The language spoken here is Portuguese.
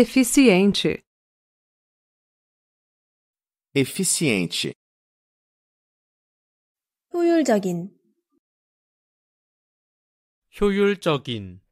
Eficiente. Eficiente. 효율적인 효율적인